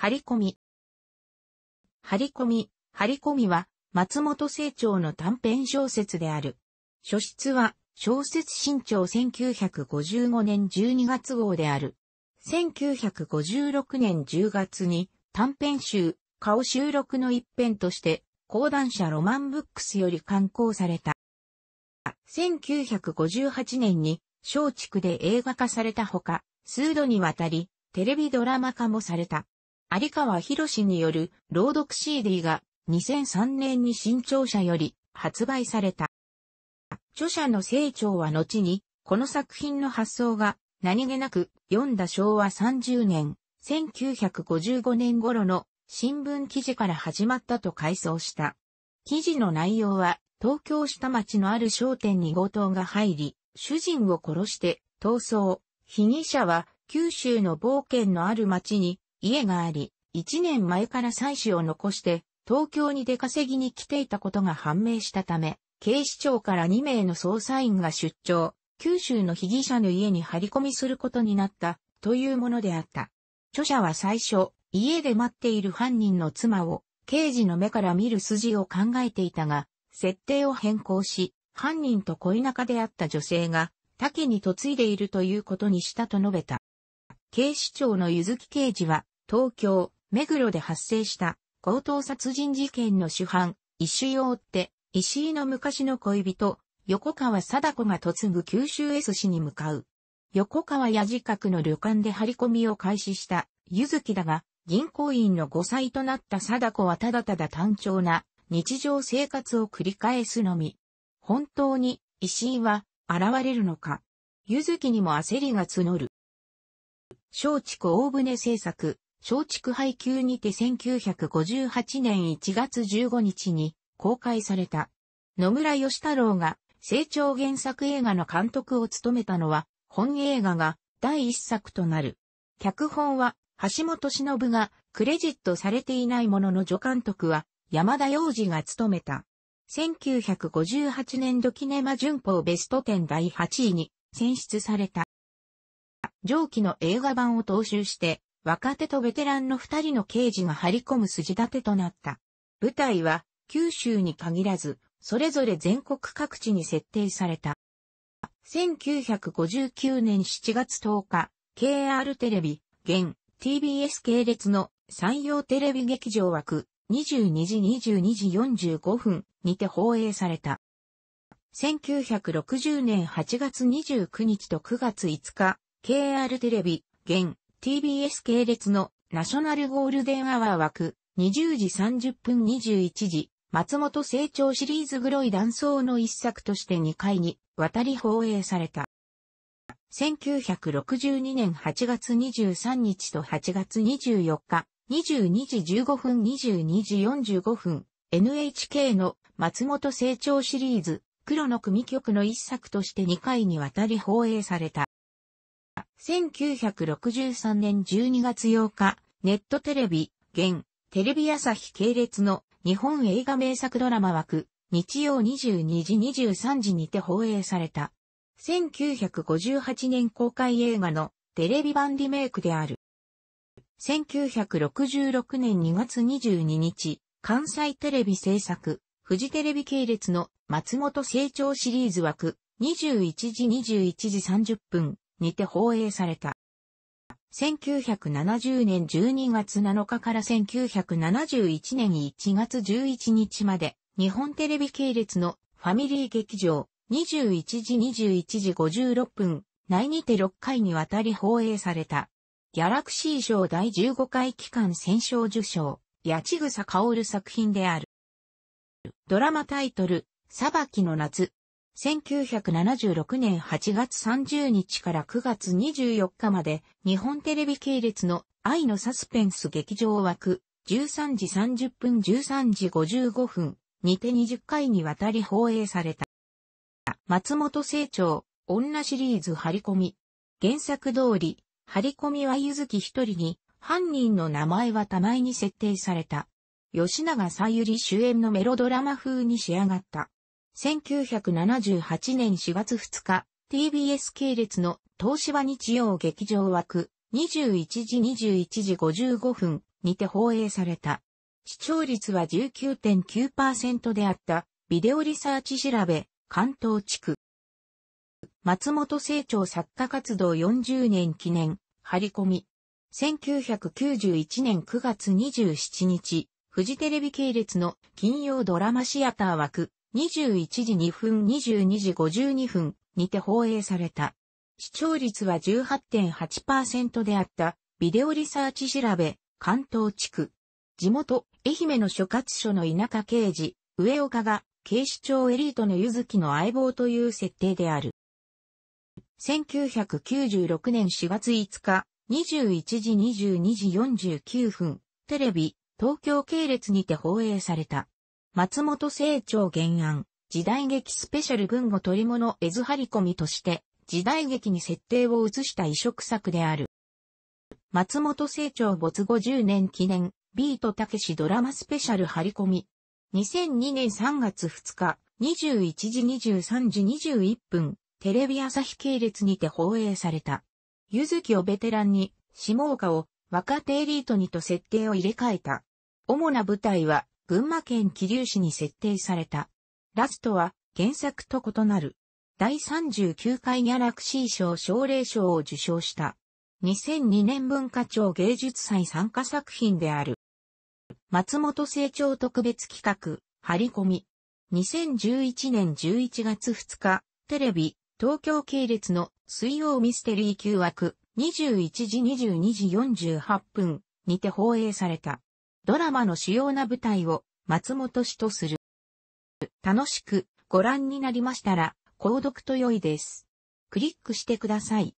張り込み。張り込み、張り込みは、松本清張の短編小説である。書室は、小説新潮1955年12月号である。1956年10月に、短編集、顔収録の一編として、講談社ロマンブックスより刊行された。1958年に、松竹で映画化されたほか、数度にわたり、テレビドラマ化もされた。有川博による朗読 CD が2003年に新潮社より発売された。著者の成長は後に、この作品の発想が何気なく読んだ昭和30年、1955年頃の新聞記事から始まったと回想した。記事の内容は東京下町のある商店に強盗が入り、主人を殺して逃走。被疑者は九州の冒険のある町に家があり、一年前から妻子を残して、東京に出稼ぎに来ていたことが判明したため、警視庁から2名の捜査員が出張、九州の被疑者の家に張り込みすることになった、というものであった。著者は最初、家で待っている犯人の妻を、刑事の目から見る筋を考えていたが、設定を変更し、犯人と恋仲であった女性が、他家に嫁いでいるということにしたと述べた。警視庁のゆずき刑事は、東京、目黒で発生した強盗殺人事件の主犯、石井を追って、石井の昔の恋人、横川貞子が嫁ぐ九州 S 市に向かう。横川や自覚の旅館で張り込みを開始した、ゆずきだが、銀行員の5歳となった貞子はただただ単調な日常生活を繰り返すのみ。本当に石井は現れるのか。ゆずきにも焦りが募る。小畜大船製作、松竹配給にて1958年1月15日に公開された。野村義太郎が成長原作映画の監督を務めたのは、本映画が第一作となる。脚本は橋本忍がクレジットされていないものの助監督は山田洋次が務めた。1958年度キネマ旬報ベスト10第8位に選出された。上記の映画版を踏襲して若手とベテランの二人の刑事が張り込む筋立てとなった。舞台は、九州に限らず、それぞれ全国各地に設定された。1959年7月10日、KR テレビ、現 TBS 系列の山陽テレビ劇場枠22時22時45分にて放映された。1960年8月29日と9月5日、KR テレビ、現 TBS 系列のナショナルゴールデンアワー枠、20時30分21時、松本成長シリーズ黒い断層の一作として2回に渡り放映された。1962年8月23日と8月24日、22時15分22時45分、NHK の松本成長シリーズ、黒の組曲の一作として2回にわたり放映された。1963年12月8日、ネットテレビ、現、テレビ朝日系列の日本映画名作ドラマ枠、日曜22時23時にて放映された。1958年公開映画のテレビ版リメイクである。1966年2月22日、関西テレビ制作、富士テレビ系列の松本成長シリーズ枠、21時21時30分、にて放映された。1970年12月7日から1971年1月11日まで、日本テレビ系列のファミリー劇場、21時21時56分、内にて6回にわたり放映された。ギャラクシー賞第15回期間戦勝受賞、八千草薫作品である。ドラマタイトル、裁きの夏、1976年8月30日から9月24日まで、日本テレビ系列の愛のサスペンス劇場枠、13時30分13時55分にて20回にわたり放映された。松本清張、女シリーズ張り込み。原作通り、張り込みはゆずき一人に、犯人の名前はたまに設定された。吉永さゆり主演のメロドラマ風に仕上がった。1978年4月2日、TBS 系列の東芝日曜劇場枠21時21時55分にて放映された。視聴率は19.9%であったビデオリサーチ調べ関東地区。松本清張作家活動40年記念、張り込み。1991年9月27日、フジテレビ系列の金曜ドラマシアター枠21時2分22時52分にて放映された。視聴率は18.8%であったビデオリサーチ調べ関東地区。地元愛媛の所轄署の田舎刑事上岡が警視庁エリートのゆずきの相棒という設定である。1996年4月5日21時22時49分テレビ東京系列にて放映された。松本清張原案、時代劇スペシャル軍語取り物絵図張り込みとして、時代劇に設定を移した移植作である。松本清張没50年記念、ビートたけしドラマスペシャル張り込み。2002年3月2日、21時23時21分、テレビ朝日系列にて放映された。ゆずきをベテランに、下岡を若手エリートにと設定を入れ替えた。主な舞台は、群馬県桐生市に設定された。ラストは原作と異なる。第39回ギャラクシー賞奨励賞を受賞した。2002年文化庁芸術祭参加作品である。松本清張特別企画、張り込み。2011年11月2日、テレビ、東京系列の水曜ミステリー9枠、21時22時48分にて放映された。ドラマの主要な舞台を松本市とする。楽しくご覧になりましたら、購読と良いです。クリックしてください。